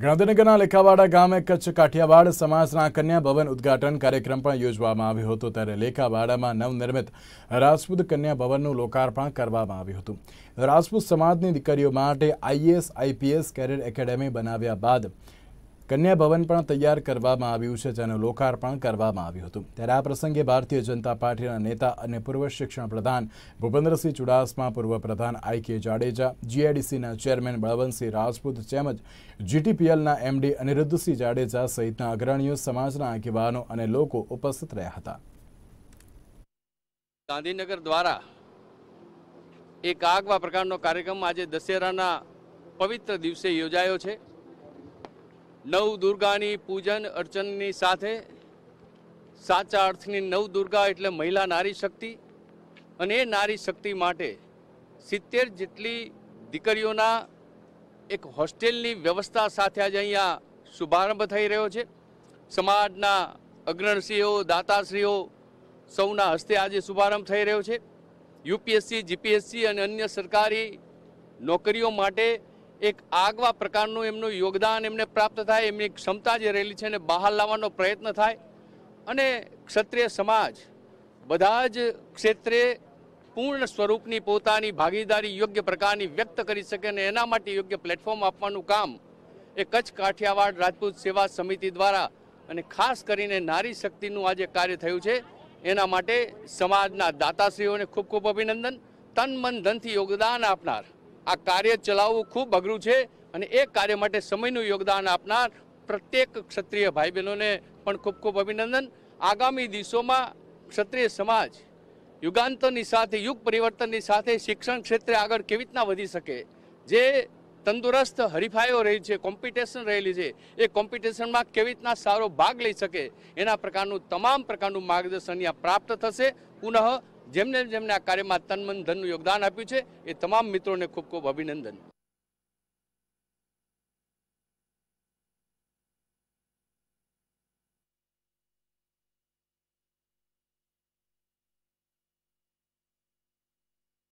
ગાંધીનગરના લેખાવાડા ગામે કચ્છ કાઠિયાવાડ સમાજના કન્યા ભવન ઉદઘાટન કાર્યક્રમ પણ યોજવામાં આવ્યો હતો ત્યારે લેખાવાડામાં નવનિર્મિત રાજપૂત કન્યા ભવનનું લોકાર્પણ કરવામાં આવ્યું હતું રાજપૂત સમાજની દીકરીઓ માટે આઈએસ આઈપીએસ કેરિયર એકેડેમી બનાવ્યા બાદ કન્યા ભવન પણ તૈયાર કરવામાં આવ્યું છે જેનું લોકાર્પણ કરવામાં આવ્યું હતું ત્યારે આ પ્રસંગે ભારતીય જનતા પાર્ટીના નેતા અને પૂર્વ શિક્ષણ પ્રધાન ભૂપેન્દ્રસિંહ ચુડાસમા પૂર્વ પ્રધાન આઈ કે જાડેજા જીઆઈડીસીના ચેરમેન બળવંતસિંહ રાજપૂત તેમજ જીટીપીએલના એમડી અનિરુદ્ધસિંહ જાડેજા સહિતના અગ્રણીઓ સમાજના આગેવાનો અને લોકો ઉપસ્થિત રહ્યા હતા ગાંધીનગર દ્વારા એક આગવા પ્રકારનો કાર્યક્રમ આજે દશેરાના પવિત્ર દિવસે યોજાયો છે નવ દુર્ગાની પૂજન અર્ચનની સાથે સાચા અર્થની નવ દુર્ગા એટલે મહિલા નારી શક્તિ અને એ નારી શક્તિ માટે સિત્તેર જેટલી દીકરીઓના એક હોસ્ટેલની વ્યવસ્થા સાથે આજે અહીંયા શુભારંભ થઈ રહ્યો છે સમાજના અગ્રણશ્રીઓ દાતાશ્રીઓ સૌના હસ્તે આજે શુભારંભ થઈ રહ્યો છે યુપીએસસી જીપીએસસી અને અન્ય સરકારી નોકરીઓ માટે એક આગવા પ્રકારનું એમનું યોગદાન એમને પ્રાપ્ત થાય એમની ક્ષમતા જે રહેલી છે એને બહાર લાવવાનો પ્રયત્ન થાય અને ક્ષત્રિય સમાજ બધા જ ક્ષેત્રે પૂર્ણ સ્વરૂપની પોતાની ભાગીદારી યોગ્ય પ્રકારની વ્યક્ત કરી શકે અને એના માટે યોગ્ય પ્લેટફોર્મ આપવાનું કામ એ કચ્છ કાઠિયાવાડ રાજપૂત સેવા સમિતિ દ્વારા અને ખાસ કરીને નારી શક્તિનું આજે કાર્ય થયું છે એના માટે સમાજના દાતાશ્રીઓને ખૂબ ખૂબ અભિનંદન તન મન ધનથી યોગદાન આપનાર આ કાર્ય ચલાવવું ખૂબ અઘરું છે અને એ કાર્ય માટે સમયનું યોગદાન આપનાર પ્રત્યેક ક્ષત્રિય ભાઈ બહેનોને પણ ખૂબ ખૂબ અભિનંદન આગામી દિવસોમાં ક્ષત્રિય સમાજ યુગાંતરની સાથે યુગ પરિવર્તનની સાથે શિક્ષણ ક્ષેત્રે આગળ કેવી રીતના વધી શકે જે તંદુરસ્ત હરીફાઈઓ રહી છે કોમ્પિટિશન રહેલી છે એ કોમ્પિટિશનમાં કેવી રીતના સારો ભાગ લઈ શકે એના પ્રકારનું તમામ પ્રકારનું માર્ગદર્શન અહીંયા પ્રાપ્ત થશે પુનઃ જેમને જેમને આ કાર્યમાં તન મન ધનનું યોગદાન આપ્યું છે એ તમામ મિત્રોને ખૂબ ખૂબ અભિનંદન